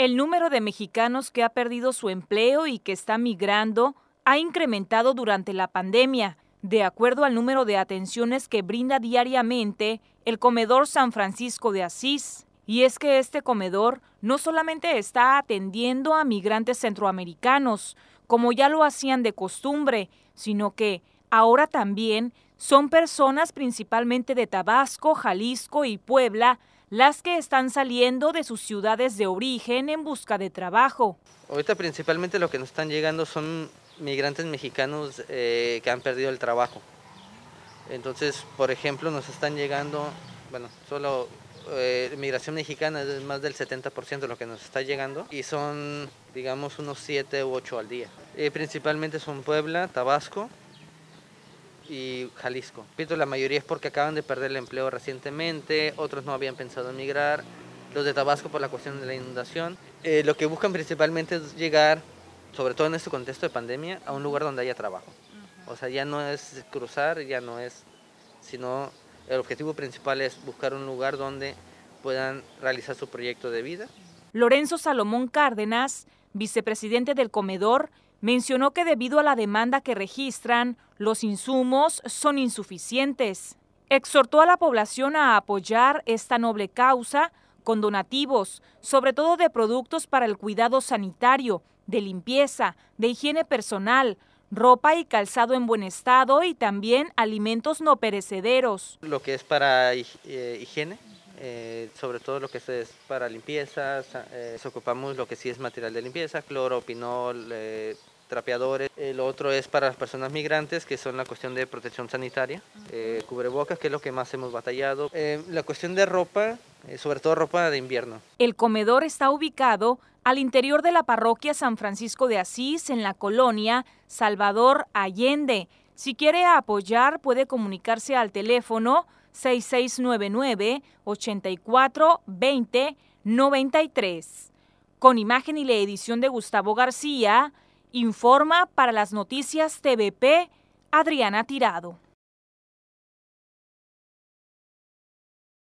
El número de mexicanos que ha perdido su empleo y que está migrando ha incrementado durante la pandemia, de acuerdo al número de atenciones que brinda diariamente el comedor San Francisco de Asís. Y es que este comedor no solamente está atendiendo a migrantes centroamericanos, como ya lo hacían de costumbre, sino que ahora también son personas principalmente de Tabasco, Jalisco y Puebla las que están saliendo de sus ciudades de origen en busca de trabajo. Ahorita principalmente lo que nos están llegando son migrantes mexicanos eh, que han perdido el trabajo. Entonces, por ejemplo, nos están llegando, bueno, solo eh, migración mexicana es más del 70% de lo que nos está llegando y son, digamos, unos 7 u 8 al día. Eh, principalmente son Puebla, Tabasco, y Jalisco. Pito, la mayoría es porque acaban de perder el empleo recientemente, otros no habían pensado en los de Tabasco por la cuestión de la inundación. Eh, lo que buscan principalmente es llegar, sobre todo en este contexto de pandemia, a un lugar donde haya trabajo. O sea, ya no es cruzar, ya no es, sino el objetivo principal es buscar un lugar donde puedan realizar su proyecto de vida. Lorenzo Salomón Cárdenas, vicepresidente del comedor, mencionó que debido a la demanda que registran, los insumos son insuficientes. Exhortó a la población a apoyar esta noble causa con donativos, sobre todo de productos para el cuidado sanitario, de limpieza, de higiene personal, ropa y calzado en buen estado y también alimentos no perecederos. Lo que es para eh, higiene, eh, sobre todo lo que es para limpieza, ah, eh, ocupamos lo que sí es material de limpieza, cloro, pinol, eh, trapeadores. El otro es para las personas migrantes, que son la cuestión de protección sanitaria, cubrebocas, que es lo que más hemos batallado. la cuestión de ropa, sobre todo ropa de invierno. El comedor está ubicado al interior de la parroquia San Francisco de Asís, en la colonia Salvador Allende. Si quiere apoyar, puede comunicarse al teléfono 6699-8420-93. Con imagen y la edición de Gustavo García, informa para las noticias TVP Adriana Tirado.